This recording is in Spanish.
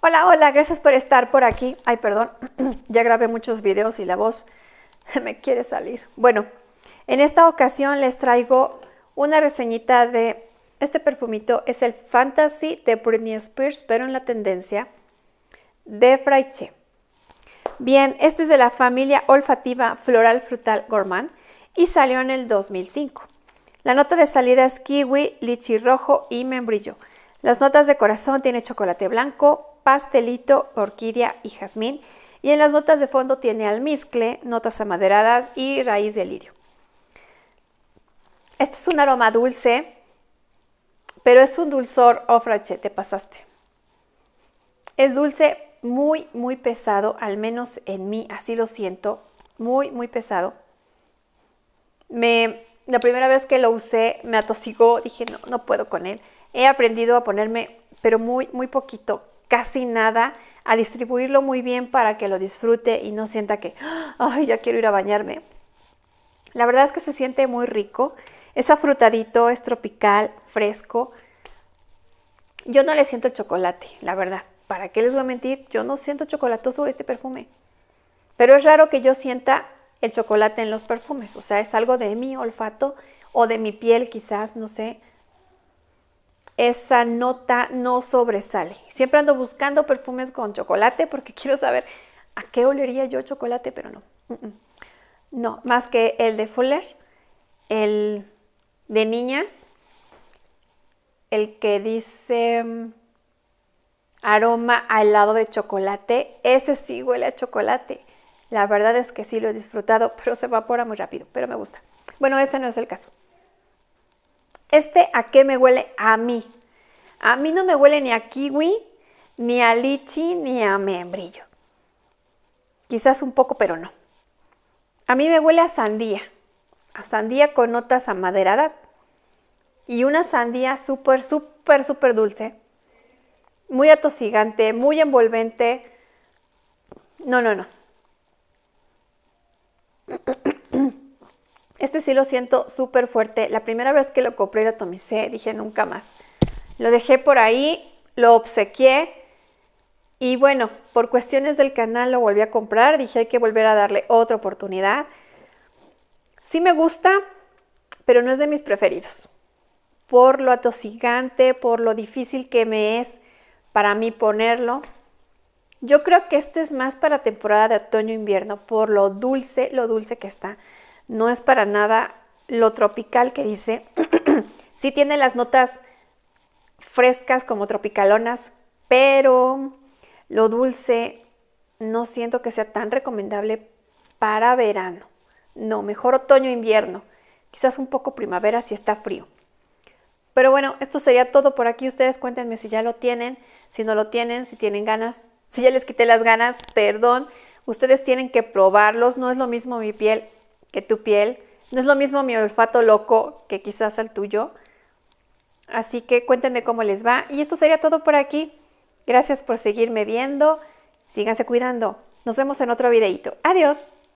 Hola, hola, gracias por estar por aquí. Ay, perdón, ya grabé muchos videos y la voz me quiere salir. Bueno, en esta ocasión les traigo una reseñita de este perfumito. Es el Fantasy de Britney Spears, pero en la tendencia de Fraiche. Bien, este es de la familia olfativa floral frutal gourmand y salió en el 2005. La nota de salida es kiwi, lichi rojo y membrillo. Las notas de corazón tiene chocolate blanco, pastelito, orquídea y jazmín. Y en las notas de fondo tiene almizcle, notas amaderadas y raíz de lirio. Este es un aroma dulce, pero es un dulzor ofrache, te pasaste. Es dulce muy, muy pesado, al menos en mí, así lo siento, muy, muy pesado. Me, la primera vez que lo usé me atosigó, dije, no, no puedo con él. He aprendido a ponerme, pero muy, muy poquito casi nada a distribuirlo muy bien para que lo disfrute y no sienta que, ay, ya quiero ir a bañarme. La verdad es que se siente muy rico, es afrutadito, es tropical, fresco. Yo no le siento el chocolate, la verdad. ¿Para qué les voy a mentir? Yo no siento chocolatoso este perfume. Pero es raro que yo sienta el chocolate en los perfumes, o sea, es algo de mi olfato o de mi piel quizás, no sé, esa nota no sobresale. Siempre ando buscando perfumes con chocolate porque quiero saber a qué olería yo chocolate, pero no. No, más que el de Fuller, el de niñas, el que dice mm, aroma al lado de chocolate, ese sí huele a chocolate. La verdad es que sí lo he disfrutado, pero se evapora muy rápido, pero me gusta. Bueno, este no es el caso. ¿Este a qué me huele? A mí. A mí no me huele ni a kiwi, ni a lichi, ni a membrillo. Quizás un poco, pero no. A mí me huele a sandía. A sandía con notas amaderadas. Y una sandía súper, súper, súper dulce. Muy atosigante, muy envolvente. No, no, no. Este sí lo siento súper fuerte. La primera vez que lo compré lo atomicé, dije nunca más. Lo dejé por ahí, lo obsequié y bueno, por cuestiones del canal lo volví a comprar. Dije hay que volver a darle otra oportunidad. Sí me gusta, pero no es de mis preferidos. Por lo atosigante, por lo difícil que me es para mí ponerlo. Yo creo que este es más para temporada de otoño-invierno, por lo dulce, lo dulce que está no es para nada lo tropical que dice. sí tiene las notas frescas como tropicalonas, pero lo dulce no siento que sea tan recomendable para verano. No, mejor otoño-invierno. Quizás un poco primavera si está frío. Pero bueno, esto sería todo por aquí. Ustedes cuéntenme si ya lo tienen, si no lo tienen, si tienen ganas. Si ya les quité las ganas, perdón. Ustedes tienen que probarlos. No es lo mismo mi piel que tu piel. No es lo mismo mi olfato loco que quizás el tuyo. Así que cuéntenme cómo les va. Y esto sería todo por aquí. Gracias por seguirme viendo. Síganse cuidando. Nos vemos en otro videito. Adiós.